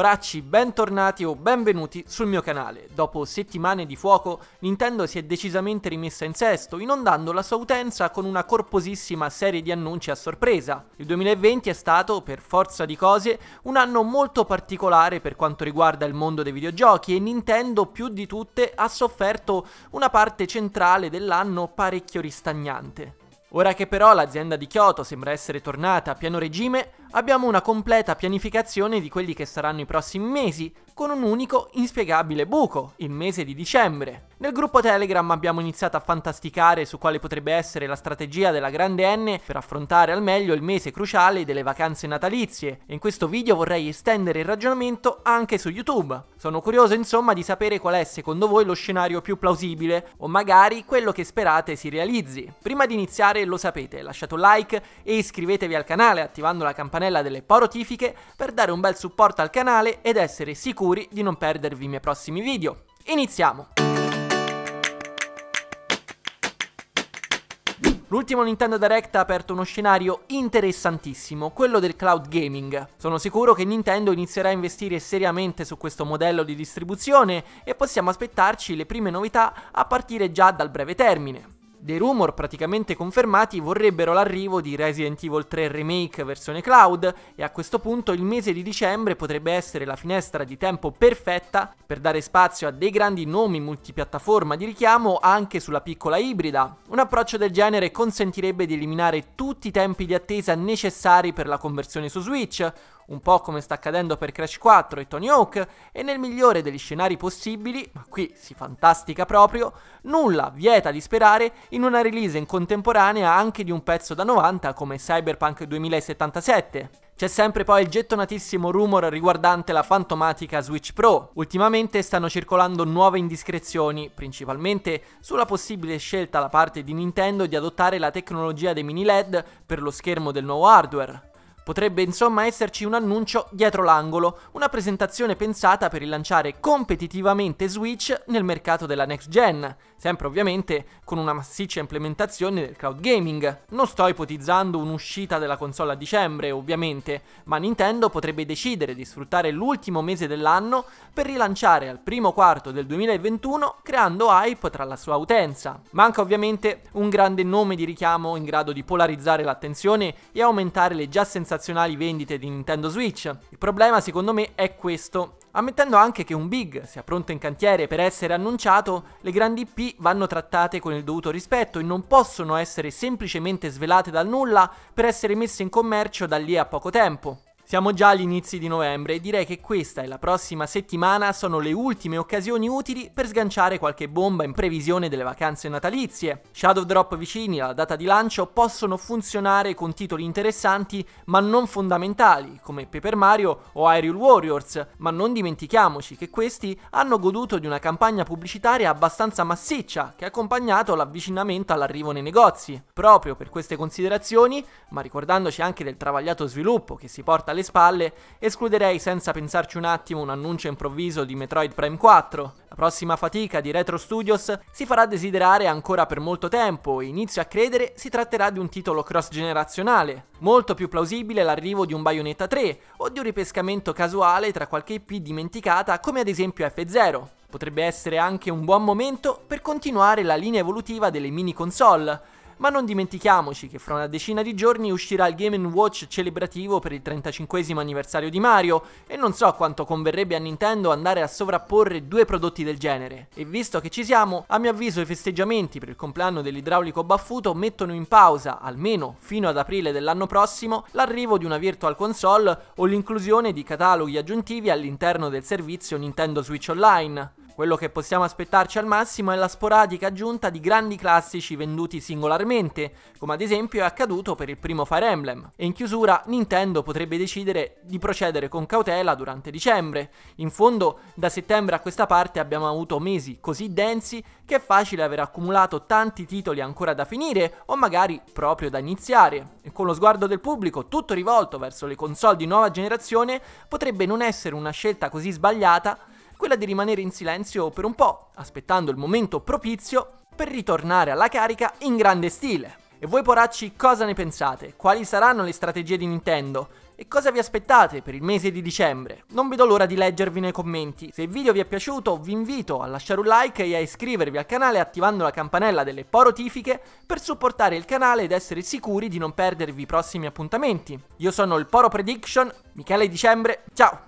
Poracci, bentornati o benvenuti sul mio canale. Dopo settimane di fuoco, Nintendo si è decisamente rimessa in sesto, inondando la sua utenza con una corposissima serie di annunci a sorpresa. Il 2020 è stato, per forza di cose, un anno molto particolare per quanto riguarda il mondo dei videogiochi e Nintendo più di tutte ha sofferto una parte centrale dell'anno parecchio ristagnante. Ora che però l'azienda di Kyoto sembra essere tornata a pieno regime, abbiamo una completa pianificazione di quelli che saranno i prossimi mesi, con un unico inspiegabile buco, il mese di dicembre. Nel gruppo Telegram abbiamo iniziato a fantasticare su quale potrebbe essere la strategia della grande N per affrontare al meglio il mese cruciale delle vacanze natalizie e in questo video vorrei estendere il ragionamento anche su YouTube. Sono curioso insomma di sapere qual è secondo voi lo scenario più plausibile o magari quello che sperate si realizzi. Prima di iniziare lo sapete, lasciate un like e iscrivetevi al canale attivando la campanella campanella delle porotifiche per dare un bel supporto al canale ed essere sicuri di non perdervi i miei prossimi video. Iniziamo! L'ultimo Nintendo Direct ha aperto uno scenario interessantissimo, quello del cloud gaming. Sono sicuro che Nintendo inizierà a investire seriamente su questo modello di distribuzione e possiamo aspettarci le prime novità a partire già dal breve termine dei rumor praticamente confermati vorrebbero l'arrivo di Resident Evil 3 Remake versione cloud e a questo punto il mese di dicembre potrebbe essere la finestra di tempo perfetta per dare spazio a dei grandi nomi multipiattaforma di richiamo anche sulla piccola ibrida. Un approccio del genere consentirebbe di eliminare tutti i tempi di attesa necessari per la conversione su Switch, un po' come sta accadendo per Crash 4 e Tony Hawk, e nel migliore degli scenari possibili, ma qui si fantastica proprio, nulla vieta di sperare in una release in contemporanea anche di un pezzo da 90 come Cyberpunk 2077. C'è sempre poi il gettonatissimo rumor riguardante la fantomatica Switch Pro. Ultimamente stanno circolando nuove indiscrezioni, principalmente sulla possibile scelta da parte di Nintendo di adottare la tecnologia dei mini LED per lo schermo del nuovo hardware. Potrebbe insomma esserci un annuncio dietro l'angolo, una presentazione pensata per rilanciare competitivamente Switch nel mercato della next gen, sempre ovviamente con una massiccia implementazione del cloud gaming. Non sto ipotizzando un'uscita della console a dicembre, ovviamente, ma Nintendo potrebbe decidere di sfruttare l'ultimo mese dell'anno per rilanciare al primo quarto del 2021 creando hype tra la sua utenza. Manca ovviamente un grande nome di richiamo in grado di polarizzare l'attenzione e aumentare le già sensazioni sensazionali vendite di Nintendo Switch. Il problema secondo me è questo. Ammettendo anche che un big sia pronto in cantiere per essere annunciato, le grandi IP vanno trattate con il dovuto rispetto e non possono essere semplicemente svelate dal nulla per essere messe in commercio da lì a poco tempo. Siamo già agli inizi di novembre e direi che questa e la prossima settimana sono le ultime occasioni utili per sganciare qualche bomba in previsione delle vacanze natalizie. Shadow Drop vicini alla data di lancio possono funzionare con titoli interessanti ma non fondamentali, come Paper Mario o Aerial Warriors, ma non dimentichiamoci che questi hanno goduto di una campagna pubblicitaria abbastanza massiccia che ha accompagnato l'avvicinamento all'arrivo nei negozi. Proprio per queste considerazioni, ma ricordandoci anche del travagliato sviluppo che si porta alle alle spalle, escluderei senza pensarci un attimo un annuncio improvviso di Metroid Prime 4. La prossima fatica di Retro Studios si farà desiderare ancora per molto tempo e inizio a credere si tratterà di un titolo cross-generazionale. Molto più plausibile l'arrivo di un Bayonetta 3 o di un ripescamento casuale tra qualche IP dimenticata come ad esempio F0. Potrebbe essere anche un buon momento per continuare la linea evolutiva delle mini console, ma non dimentichiamoci che fra una decina di giorni uscirà il Game Watch celebrativo per il 35 anniversario di Mario e non so quanto converrebbe a Nintendo andare a sovrapporre due prodotti del genere. E visto che ci siamo, a mio avviso i festeggiamenti per il compleanno dell'idraulico baffuto mettono in pausa, almeno fino ad aprile dell'anno prossimo, l'arrivo di una Virtual Console o l'inclusione di cataloghi aggiuntivi all'interno del servizio Nintendo Switch Online. Quello che possiamo aspettarci al massimo è la sporadica aggiunta di grandi classici venduti singolarmente, come ad esempio è accaduto per il primo Fire Emblem. E in chiusura Nintendo potrebbe decidere di procedere con cautela durante dicembre. In fondo, da settembre a questa parte abbiamo avuto mesi così densi che è facile aver accumulato tanti titoli ancora da finire o magari proprio da iniziare. E con lo sguardo del pubblico tutto rivolto verso le console di nuova generazione potrebbe non essere una scelta così sbagliata quella di rimanere in silenzio per un po', aspettando il momento propizio per ritornare alla carica in grande stile. E voi poracci cosa ne pensate? Quali saranno le strategie di Nintendo? E cosa vi aspettate per il mese di dicembre? Non vedo l'ora di leggervi nei commenti. Se il video vi è piaciuto vi invito a lasciare un like e a iscrivervi al canale attivando la campanella delle porotifiche per supportare il canale ed essere sicuri di non perdervi i prossimi appuntamenti. Io sono il Poro Prediction, Michele Dicembre, ciao!